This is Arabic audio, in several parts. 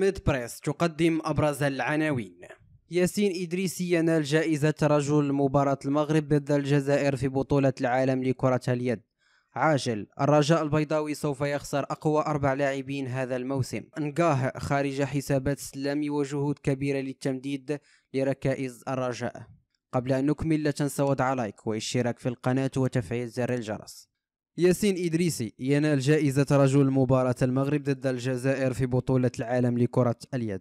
ميد بريس تقدم أبرز العناوين ياسين إدريسي ينال جائزة رجل مباراة المغرب ضد الجزائر في بطولة العالم لكرة اليد عاجل الرجاء البيضاوي سوف يخسر أقوى أربع لاعبين هذا الموسم انقاه خارج حسابات السلامي وجهود كبيرة للتمديد لركائز الرجاء قبل أن نكمل لا تنسى وضع لايك والاشتراك في القناة وتفعيل زر الجرس ياسين إدريسي ينال جائزة رجل مباراة المغرب ضد الجزائر في بطولة العالم لكرة اليد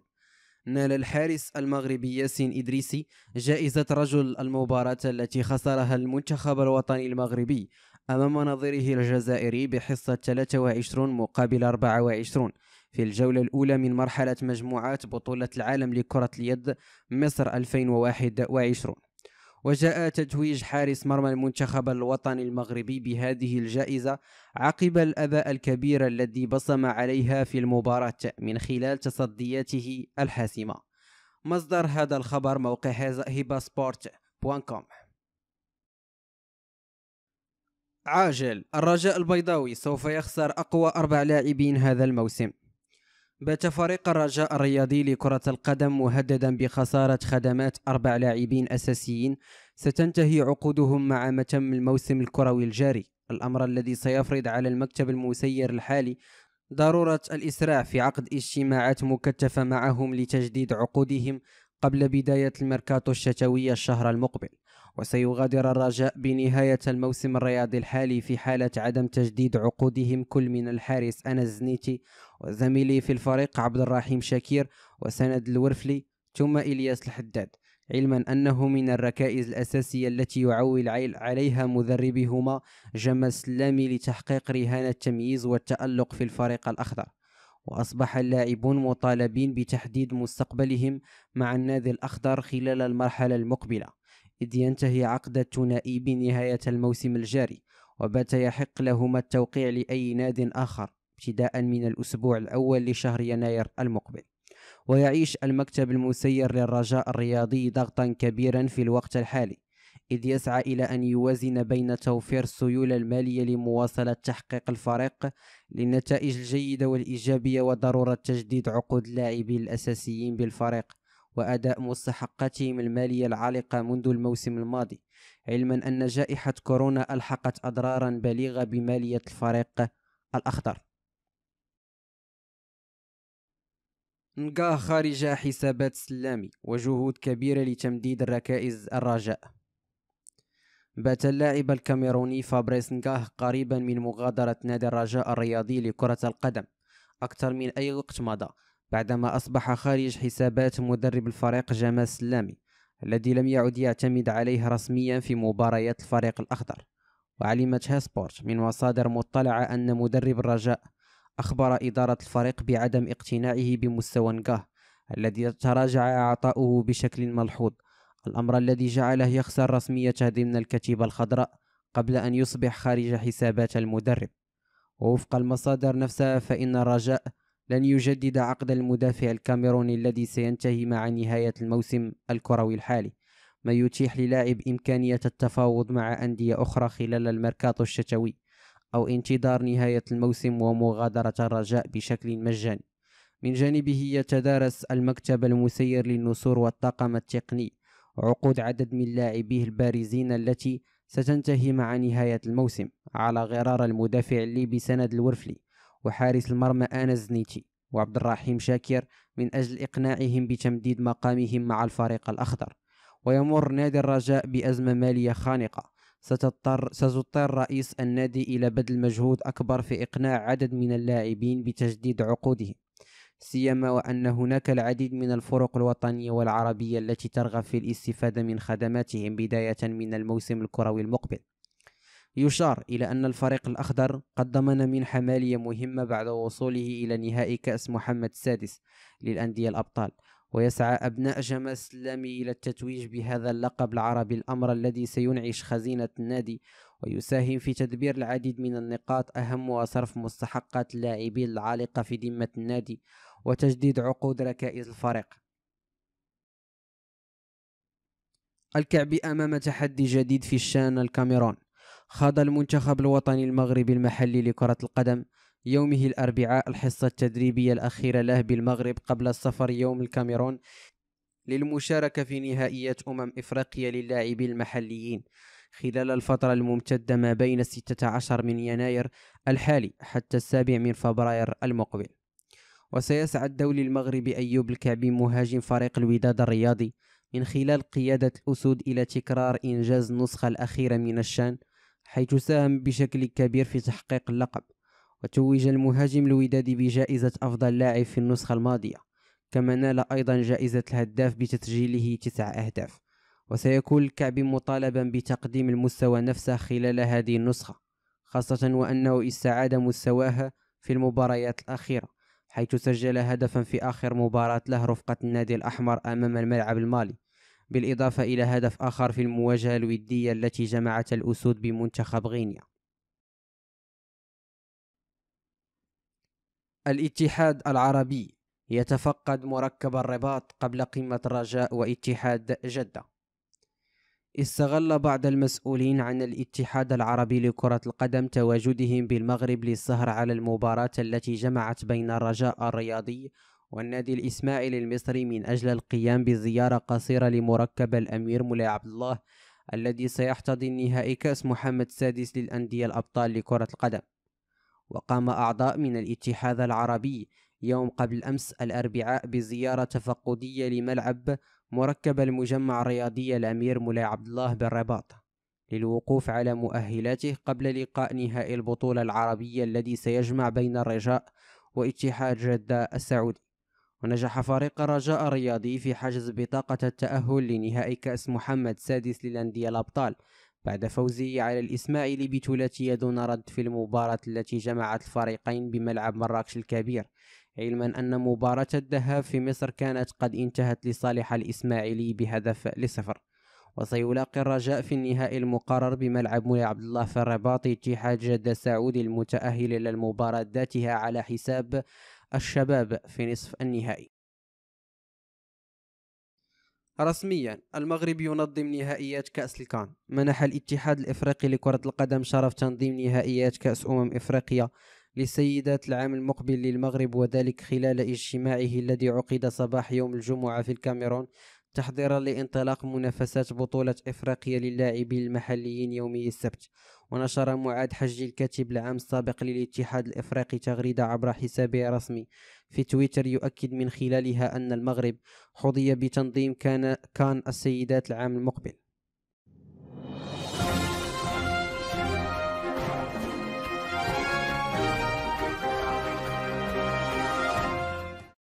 نال الحارس المغربي ياسين إدريسي جائزة رجل المباراة التي خسرها المنتخب الوطني المغربي أمام نظيره الجزائري بحصة 23 مقابل 24 في الجولة الأولى من مرحلة مجموعات بطولة العالم لكرة اليد مصر 2021 وجاء تتويج حارس مرمى المنتخب الوطني المغربي بهذه الجائزة عقب الأداء الكبير الذي بصم عليها في المباراة من خلال تصدياته الحاسمة مصدر هذا الخبر موقع هبا سبورت بوان كوم عاجل الرجاء البيضاوي سوف يخسر أقوى أربع لاعبين هذا الموسم بات فريق الرجاء الرياضي لكرة القدم مهددا بخسارة خدمات أربع لاعبين أساسيين ستنتهي عقودهم مع متم الموسم الكروي الجاري الأمر الذي سيفرض على المكتب المسير الحالي ضرورة الإسراع في عقد اجتماعات مكثفة معهم لتجديد عقودهم قبل بداية الميركاتو الشتوية الشهر المقبل وسيغادر الرجاء بنهاية الموسم الرياضي الحالي في حالة عدم تجديد عقودهم كل من الحارس أنس زنيتي وزميلي في الفريق عبد الرحيم شاكير وسند الورفلي ثم إلياس الحداد علما أنه من الركائز الأساسية التي يعول عليها مدربهما جمال السلامي لتحقيق رهان التمييز والتألق في الفريق الأخضر وأصبح اللاعبون مطالبين بتحديد مستقبلهم مع النادي الأخضر خلال المرحلة المقبلة إذ ينتهي عقد الثنائي بنهاية الموسم الجاري وبات يحق لهما التوقيع لأي ناد آخر ابتداء من الأسبوع الأول لشهر يناير المقبل ويعيش المكتب المسير للرجاء الرياضي ضغطا كبيرا في الوقت الحالي إذ يسعى إلى أن يوازن بين توفير السيولة المالية لمواصلة تحقيق الفريق للنتائج الجيدة والإيجابية وضرورة تجديد عقود اللاعبين الأساسيين بالفريق وأداء مستحقاتهم المالية العالقة منذ الموسم الماضي علما أن جائحة كورونا ألحقت أضرارا بليغة بمالية الفريق الأخضر نقاه خارج حسابات سلامي وجهود كبيرة لتمديد الركائز الرجاء بات اللاعب الكاميروني فابريس نقاه قريبا من مغادرة نادي الرجاء الرياضي لكرة القدم أكثر من أي وقت مضى بعدما أصبح خارج حسابات مدرب الفريق جمال سلامي الذي لم يعد يعتمد عليه رسميا في مباريات الفريق الأخضر وعلمتها سبورت من مصادر مطلعة أن مدرب الرجاء أخبر إدارة الفريق بعدم اقتناعه بمستوى نقاه الذي تراجع عطاؤه بشكل ملحوظ الأمر الذي جعله يخسر رسميته ضمن الكتيبة الخضراء قبل أن يصبح خارج حسابات المدرب ووفق المصادر نفسها فإن الرجاء لن يجدد عقد المدافع الكاميروني الذي سينتهي مع نهاية الموسم الكروي الحالي ما يتيح للاعب إمكانية التفاوض مع أندية أخرى خلال الميركاتو الشتوي أو انتظار نهاية الموسم ومغادرة الرجاء بشكل مجاني من جانبه يتدارس المكتب المسير للنسور والطاقم التقني عقود عدد من لاعبيه البارزين التي ستنتهي مع نهاية الموسم على غرار المدافع الليبي سند الورفلي وحارس المرمى أنس زنيتي وعبد الرحيم شاكر من أجل إقناعهم بتمديد مقامهم مع الفريق الأخضر ويمر نادي الرجاء بأزمة مالية خانقة ستضطر, ستضطر رئيس النادي إلى بذل مجهود أكبر في إقناع عدد من اللاعبين بتجديد عقودهم سيما وأن هناك العديد من الفرق الوطنية والعربية التي ترغب في الاستفادة من خدماتهم بداية من الموسم الكروي المقبل يشار إلى أن الفريق الأخضر قد ضمن منحة مالية مهمة بعد وصوله إلى نهائي كأس محمد السادس للأندية الأبطال ويسعى أبناء جمال السلامي إلى التتويج بهذا اللقب العربي الأمر الذي سينعش خزينة النادي ويساهم في تدبير العديد من النقاط أهمها صرف مستحقات اللاعبين العالقة في ذمة النادي وتجديد عقود ركائز الفريق الكعبي أمام تحدي جديد في الشان الكاميرون خاض المنتخب الوطني المغربي المحلي لكرة القدم يومه الأربعاء الحصة التدريبية الأخيرة له بالمغرب قبل السفر يوم الكاميرون للمشاركة في نهائية أمم إفريقيا للاعبين المحليين خلال الفترة الممتدة ما بين 16 من يناير الحالي حتى السابع من فبراير المقبل وسيسعى الدولي المغربي أيوب الكعبي مهاجم فريق الوداد الرياضي من خلال قيادة الأسود إلى تكرار إنجاز النسخة الأخيرة من الشان حيث ساهم بشكل كبير في تحقيق اللقب وتوج المهاجم الودادي بجائزة أفضل لاعب في النسخة الماضية كما نال أيضا جائزة الهداف بتسجيله تسع أهداف وسيكون الكعب مطالبا بتقديم المستوى نفسه خلال هذه النسخة خاصة وأنه استعاد مستواه في المباريات الأخيرة حيث سجل هدفا في آخر مباراة له رفقة النادي الأحمر أمام الملعب المالي بالإضافة إلى هدف آخر في المواجهة الودية التي جمعت الأسود بمنتخب غينيا الاتحاد العربي يتفقد مركب الرباط قبل قمة الرجاء واتحاد جدة استغل بعض المسؤولين عن الاتحاد العربي لكرة القدم تواجدهم بالمغرب للسهر على المباراة التي جمعت بين الرجاء الرياضي والنادي الإسماعيلي المصري من أجل القيام بزيارة قصيرة لمركب الأمير مولاي عبد الله الذي سيحتضن نهائي كأس محمد السادس للأندية الأبطال لكرة القدم وقام أعضاء من الاتحاد العربي يوم قبل أمس الأربعاء بزيارة تفقدية لملعب مركب المجمع الرياضي الأمير مولاي عبد الله بالرباط للوقوف على مؤهلاته قبل لقاء نهائي البطولة العربية الذي سيجمع بين الرجاء واتحاد جدة السعودي ونجح فريق الرجاء الرياضي في حجز بطاقة التأهل لنهائي كأس محمد السادس للأندية الأبطال بعد فوزه على الإسماعيلي بثلاثية دون رد في المباراة التي جمعت الفريقين بملعب مراكش الكبير علما أن مباراة الذهاب في مصر كانت قد انتهت لصالح الإسماعيلي بهدف لصفر وسيلاقي الرجاء في النهائي المقرر بملعب مولاي عبد الله في الرباط اتحاد جدة السعودي المتأهل للمباراة ذاتها على حساب الشباب في نصف النهائي رسميا المغرب ينظم نهائيات كأس الكان منح الاتحاد الإفريقي لكرة القدم شرف تنظيم نهائيات كأس أمم إفريقيا لسيدات العام المقبل للمغرب وذلك خلال اجتماعه الذي عقد صباح يوم الجمعة في الكاميرون تحضيرا لانطلاق منافسات بطولة إفريقيا للاعبين المحليين يومي السبت ونشر معاد حجي الكاتب العام السابق للاتحاد الإفريقي تغريدة عبر حسابه الرسمي في تويتر يؤكد من خلالها أن المغرب حظي بتنظيم كان كان السيدات العام المقبل